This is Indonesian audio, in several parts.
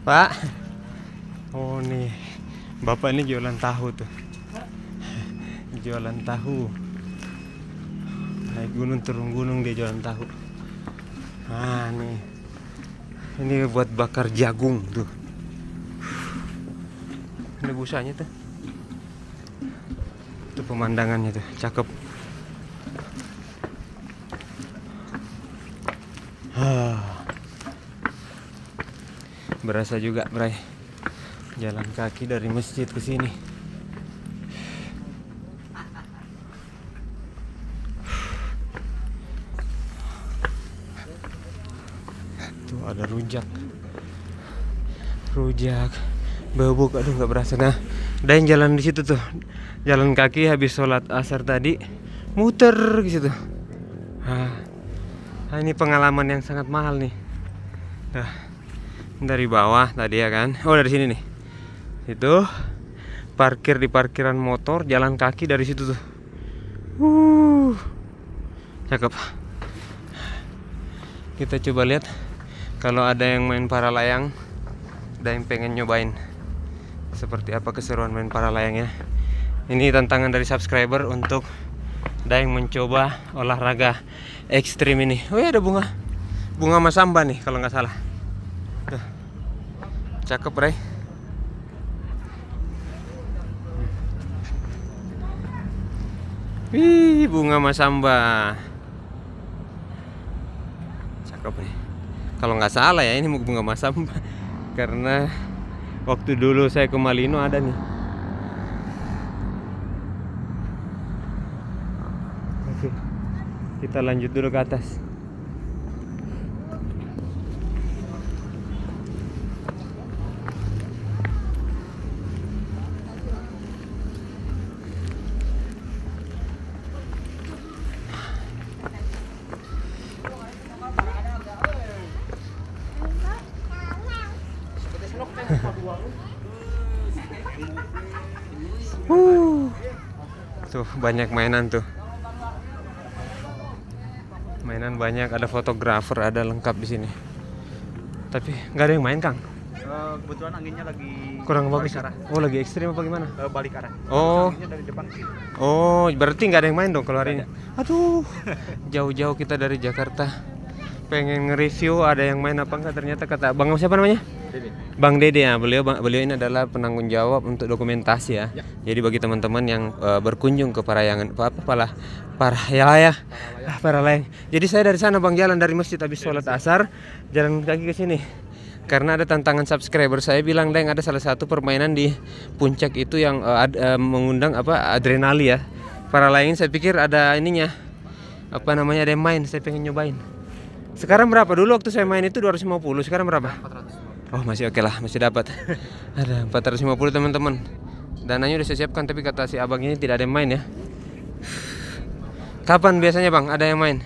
Pak. Oh nih, bapak ini jualan tahu tuh. Jualan tahu. Naik gunung turun gunung dia jualan tahu. Ah nih, ini buat bakar jagung tuh. Ini busanya tuh. Itu pemandangannya tuh, cakep. Ah berasa juga bray jalan kaki dari masjid ke sini tuh ada rujak rujak bebuk aduh nggak berasa nah ada yang jalan di situ tuh jalan kaki habis sholat asar tadi muter ke situ nah, ini pengalaman yang sangat mahal nih nah dari bawah tadi ya kan oh dari sini nih itu parkir di parkiran motor jalan kaki dari situ tuh uh cakep kita coba lihat kalau ada yang main para layang ada yang pengen nyobain seperti apa keseruan main para layangnya ini tantangan dari subscriber untuk ada yang mencoba olahraga ekstrim ini oh ya ada bunga bunga masamba nih kalau nggak salah cakep Ray Wih, bunga masamba. Cakep nih. Kalau nggak salah ya ini bunga masamba karena waktu dulu saya ke Malino ada nih. Oke. Kita lanjut dulu ke atas. tuh banyak mainan tuh mainan banyak ada fotografer ada lengkap di sini tapi nggak ada yang main kang eh, kebetulan anginnya lagi kurang bagus arah. oh lagi ekstrim apa gimana eh, balik arah oh dari depan sih. oh berarti nggak ada yang main dong keluar ini aduh jauh-jauh kita dari Jakarta pengen nge-review ada yang main apa enggak ternyata kata bang siapa namanya Bang Dede ya, beliau beliau ini adalah penanggung jawab untuk dokumentasi ya. ya. Jadi bagi teman-teman yang uh, berkunjung ke Parayangan apa lah ya, Ah, lain. Jadi saya dari sana Bang jalan dari masjid habis sholat asar jalan kaki ke sini. Karena ada tantangan subscriber saya bilang deh ada salah satu permainan di puncak itu yang uh, ad, uh, mengundang apa adrenali ya. Para lain saya pikir ada ininya apa namanya ada yang main saya pengen nyobain. Sekarang berapa? Dulu waktu saya main itu 250, sekarang berapa? 400 oh masih oke okay lah masih dapat ada 450 teman-teman dananya udah saya siapkan tapi kata si abang ini tidak ada yang main ya kapan biasanya bang ada yang main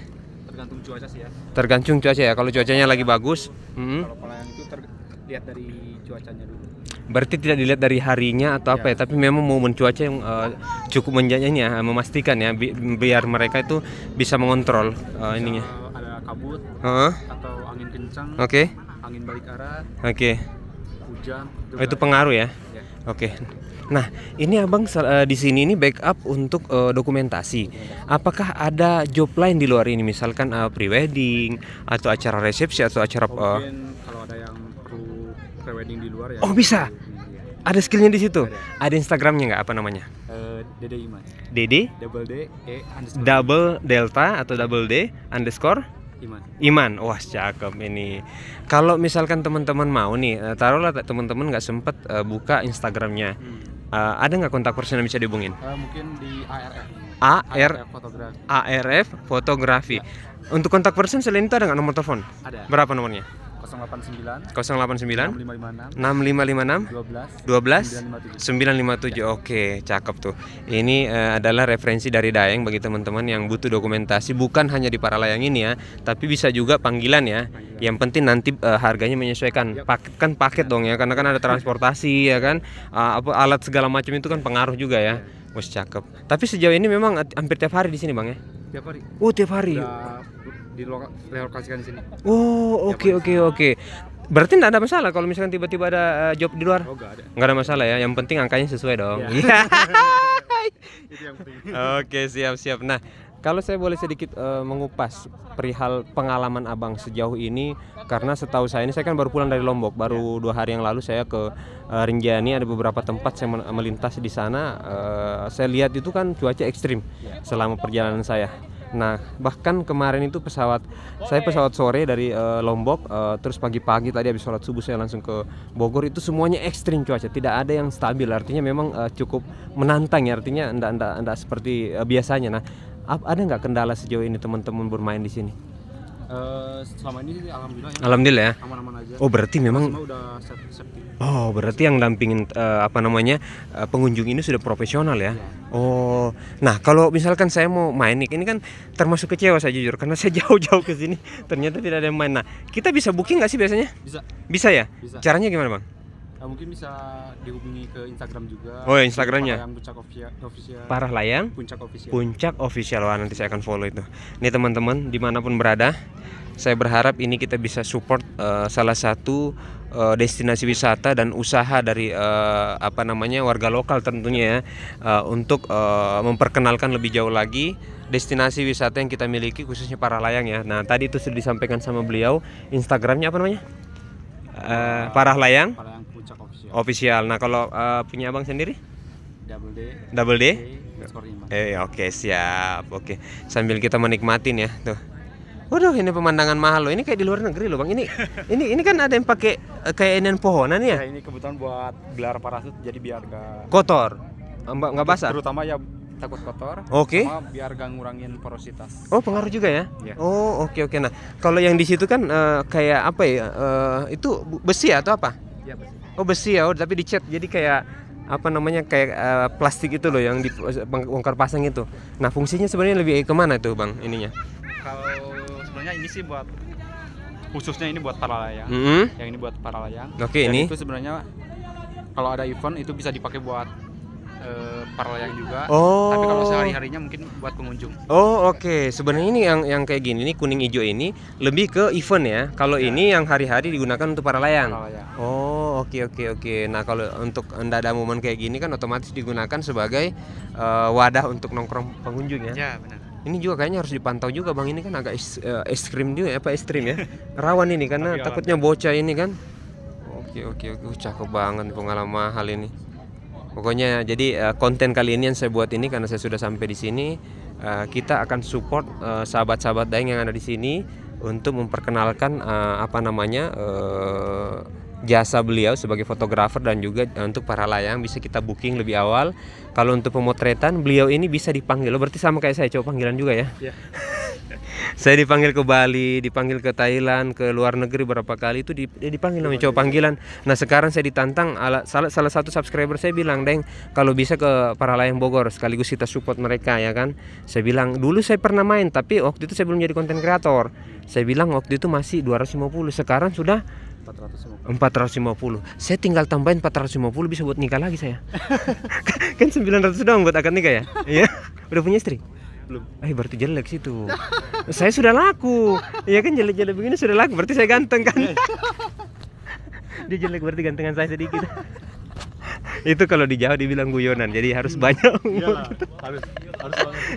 tergantung cuaca sih ya tergantung cuaca ya kalau cuacanya lagi bagus mm-hmm. kalau hmm. kalau itu terlihat dari cuacanya dulu berarti tidak dilihat dari harinya atau ya. apa ya tapi memang momen cuaca yang uh, cukup menjanjinya memastikan ya bi biar mereka itu bisa mengontrol uh, bisa ininya ada kabut uh -huh. atau angin kencang oke okay angin balik arah oke okay. hujan itu, oh, itu pengaruh ya, Yeah. oke okay. Nah, ini abang uh, di sini ini backup untuk uh, dokumentasi. Apakah ada job lain di luar ini, misalkan uh, eh, pre atau acara resepsi atau acara? Oh, kalau ada yang perlu pre di luar ya. Oh bisa. Iya, iya. Ada skillnya di situ. Ada, ada Instagramnya nggak? Apa namanya? Uh, Dede Iman. Dede. Double D. E underscore. Double Delta atau double D underscore. Iman. Iman, wah cakep ini. Kalau misalkan teman-teman mau nih, eh, taruhlah teman-teman nggak sempet uh, buka Instagramnya, hmm. uh, ada nggak kontak person yang bisa dihubungin? Uh, mungkin di ARF. A R ARF fotografi. Ya. Untuk kontak person selain itu ada nggak nomor telepon? Ada. Berapa nomornya? 089 089 6556 6556 12 957. 957. Ya. Oke, cakep tuh. Ini uh, adalah referensi dari Dayang bagi teman-teman yang butuh dokumentasi bukan hanya di para layang ini ya, tapi bisa juga panggilan ya. Yang penting nanti uh, harganya menyesuaikan. Yep. Ya. Paket kan paket dong ya, karena kan ada transportasi ya kan. Uh, alat segala macam itu kan pengaruh juga ya. Wes cakep. Tapi sejauh ini memang hampir tiap hari di sini, Bang ya? Tiap hari. Oh, tiap hari. Udah direlokasikan di sini. Oh, ya, oke oke oke. Berarti tidak ada masalah kalau misalkan tiba-tiba ada eh, job di luar? Oh, enggak ada. Enggak ada masalah ya. Yang penting angkanya sesuai dong. Iya. Yeah. Iya. Oke, siap-siap. Nah, kalau saya boleh sedikit uh, mengupas perihal pengalaman abang sejauh ini, karena setahu saya ini saya kan baru pulang dari Lombok, baru iya. dua hari yang lalu saya ke uh, Rinjani ada beberapa tempat saya melintas di sana. Uh, saya lihat itu kan cuaca ekstrim iya. selama perjalanan saya. Nah, bahkan kemarin itu pesawat saya pesawat sore dari uh, Lombok uh, terus pagi-pagi tadi habis sholat subuh saya langsung ke Bogor itu semuanya ekstrim cuaca, tidak ada yang stabil. Artinya memang uh, cukup menantang ya, artinya enggak enggak enggak seperti uh, biasanya. Nah, ada nggak kendala sejauh ini teman-teman bermain di sini? Eh, selama ini alhamdulillah ya. Alhamdulillah ya. Aman-aman aja. Oh, berarti memang Semua udah set. Oh, berarti yang dampingin uh, apa namanya? Uh, pengunjung ini sudah profesional ya? ya. Oh. Nah, kalau misalkan saya mau main nih, ini kan termasuk kecewa saya jujur karena saya jauh-jauh ke sini ternyata tidak ada yang main. Nah, kita bisa booking nggak sih biasanya? Bisa. Bisa ya? Bisa. Caranya gimana, Bang? Nah, mungkin bisa dihubungi ke Instagram juga. Oh, ya, Instagramnya. Parah puncak official. Parah layang. Puncak official. Puncak official. Wah, nanti saya akan follow itu. Ini teman-teman dimanapun berada, saya berharap ini kita bisa support uh, salah satu uh, destinasi wisata dan usaha dari uh, apa namanya warga lokal tentunya ya uh, untuk uh, memperkenalkan lebih jauh lagi destinasi wisata yang kita miliki khususnya para layang ya. Nah tadi itu sudah disampaikan sama beliau Instagramnya apa namanya? Uh, Parah Layang. Parah official. Nah, kalau uh, punya abang sendiri? Double D. Double D? D eh, oke, okay, siap. Oke. Okay. Sambil kita menikmatin ya, tuh. Waduh, ini pemandangan mahal loh. Ini kayak di luar negeri loh, Bang. Ini ini ini kan ada yang pakai eh, kayak enen pohonan ya. ya. ini kebetulan buat belar parasut jadi biar gak kotor. Mbak nggak basah. Terutama ya takut kotor. Oke. Okay. biar gak ngurangin porositas. Oh, pengaruh juga ya? Ya. Oh, oke okay, oke. Okay. Nah, kalau yang di situ kan uh, kayak apa ya? Uh, itu besi atau apa? Ya, besi oh besi ya oh, tapi dicat jadi kayak apa namanya kayak uh, plastik itu loh yang dibongkar pasang itu nah fungsinya sebenarnya lebih kemana tuh bang ininya kalau sebenarnya ini sih buat khususnya ini buat para layang mm -hmm. yang ini buat para layang oke okay, ini itu sebenarnya kalau ada event itu bisa dipakai buat uh, eh, yang juga. Oh. Tapi kalau oh. sehari harinya mungkin buat pengunjung. Oh oke. Okay. Sebenarnya ini yang yang kayak gini nih kuning hijau ini lebih ke event ya. Kalau ya. ini yang hari-hari digunakan untuk para layang. Oh oke okay, oke okay, oke. Okay. Nah kalau untuk anda ada momen kayak gini kan otomatis digunakan sebagai uh, wadah untuk nongkrong pengunjung ya. Ya benar ini juga kayaknya harus dipantau juga bang ini kan agak es, uh, eh, es krim juga ya apa es krim ya rawan ini karena takutnya bocah ini kan oke oke oke cakep banget pengalaman hal ini Pokoknya jadi uh, konten kali ini yang saya buat ini karena saya sudah sampai di sini, uh, kita akan support eh, sahabat-sahabat uh, daeng yang ada di sini untuk memperkenalkan uh, apa namanya uh, jasa beliau sebagai fotografer dan juga untuk para layang bisa kita booking lebih awal. Kalau untuk pemotretan beliau ini bisa dipanggil. Lo berarti sama kayak saya coba panggilan juga ya. Yeah saya dipanggil ke Bali, dipanggil ke Thailand, ke luar negeri berapa kali itu dipanggil namanya cowok panggilan. Nah sekarang saya ditantang ala, salah, salah satu subscriber saya bilang, Deng kalau bisa ke para layang Bogor sekaligus kita support mereka ya kan. Saya bilang dulu saya pernah main tapi waktu itu saya belum jadi konten kreator. Saya bilang waktu itu masih 250, sekarang sudah 450. 450. Saya tinggal tambahin 450 bisa buat nikah lagi saya. kan 900 doang buat akad nikah ya? Iya. Udah punya istri? belum eh berarti jelek sih tuh saya sudah laku Iya kan jelek-jelek begini sudah laku berarti saya ganteng kan iya. dia jelek berarti gantengan saya sedikit itu kalau di Jawa dibilang guyonan jadi harus hmm. banyak iya harus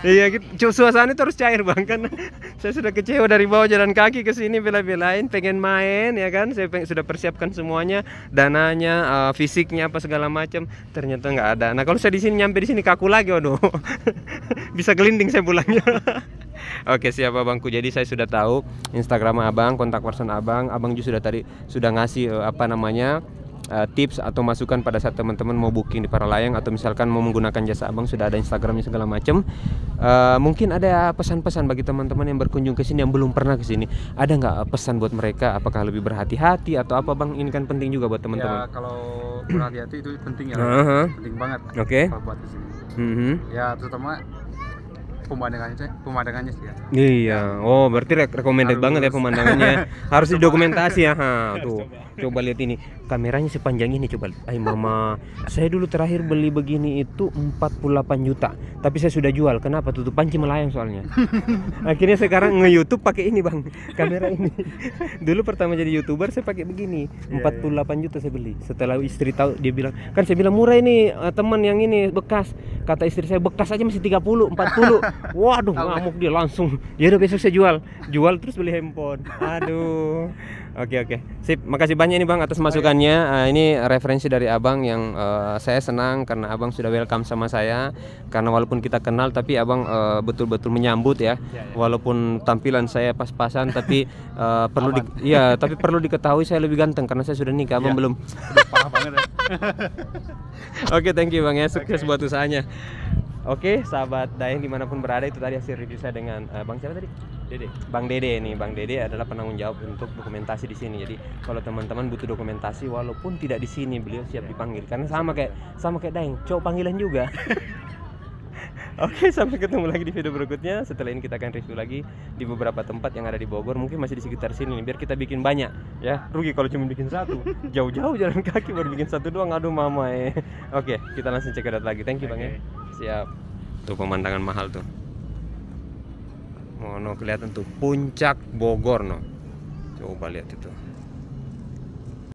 iya gitu suasana itu harus cair bang kan saya sudah kecewa dari bawah jalan kaki ke sini bela-belain pengen main ya kan saya pengen, sudah persiapkan semuanya dananya uh, fisiknya apa segala macam ternyata nggak ada nah kalau saya di sini nyampe di sini kaku lagi waduh bisa gelinding saya pulangnya Oke siap bangku Jadi saya sudah tahu Instagram abang, kontak person abang. Abang juga sudah tadi sudah ngasih eh, apa namanya uh, tips atau masukan pada saat teman-teman mau booking di para layang atau misalkan mau menggunakan jasa abang sudah ada instagramnya segala macam uh, eh, mungkin ada pesan-pesan bagi teman-teman yang berkunjung ke sini yang belum pernah ke sini ada nggak pesan buat mereka apakah lebih berhati-hati atau apa bang ini kan penting juga buat ya, teman-teman ya kalau berhati-hati itu penting ya uh -huh. penting banget oke okay. buat di mm -hmm. ya terutama pemandangannya sih pemandangannya sih ya. iya oh berarti re recommended harus. banget ya pemandangannya harus didokumentasi ya ha, tuh coba lihat ini kameranya sepanjang ini coba ay mama saya dulu terakhir beli begini itu 48 juta tapi saya sudah jual kenapa tutup panci melayang soalnya akhirnya sekarang nge YouTube pakai ini bang kamera ini dulu pertama jadi youtuber saya pakai begini 48 iya, iya. juta saya beli setelah istri tahu dia bilang kan saya bilang murah ini eh, teman yang ini bekas kata istri saya bekas aja masih 30 40 waduh ngamuk dia langsung ya udah besok saya jual jual terus beli handphone aduh oke oke okay. sip makasih banyak nih bang atas masukannya uh, ini referensi dari abang yang uh, saya senang karena abang sudah welcome sama saya karena walaupun kita kenal tapi abang eh, betul-betul uh, menyambut ya. Ya, ya, walaupun tampilan saya pas-pasan tapi uh, perlu di, ya tapi perlu diketahui saya lebih ganteng karena saya sudah nikah abang ya. belum ya. oke okay, thank you bang ya sukses okay. buat usahanya Oke, sahabat Dayang dimanapun berada itu tadi hasil review saya dengan uh, Bang siapa tadi? Dede. Bang Dede ini, Bang Dede adalah penanggung jawab untuk dokumentasi di sini. Jadi kalau teman-teman butuh dokumentasi walaupun tidak di sini, beliau siap dipanggil. Karena sama kayak sama kayak Dayang, cowok panggilan juga. Oke, sampai ketemu lagi di video berikutnya. Setelah ini kita akan review lagi di beberapa tempat yang ada di Bogor, mungkin masih di sekitar sini nih, biar kita bikin banyak ya. Rugi kalau cuma bikin satu. Jauh-jauh jalan kaki baru bikin satu doang, aduh mama eh. Oke, kita langsung cek out lagi. Thank you, Bang ya. Siap. Tuh pemandangan mahal tuh. Oh, no, kelihatan tuh puncak Bogor no. Coba lihat itu.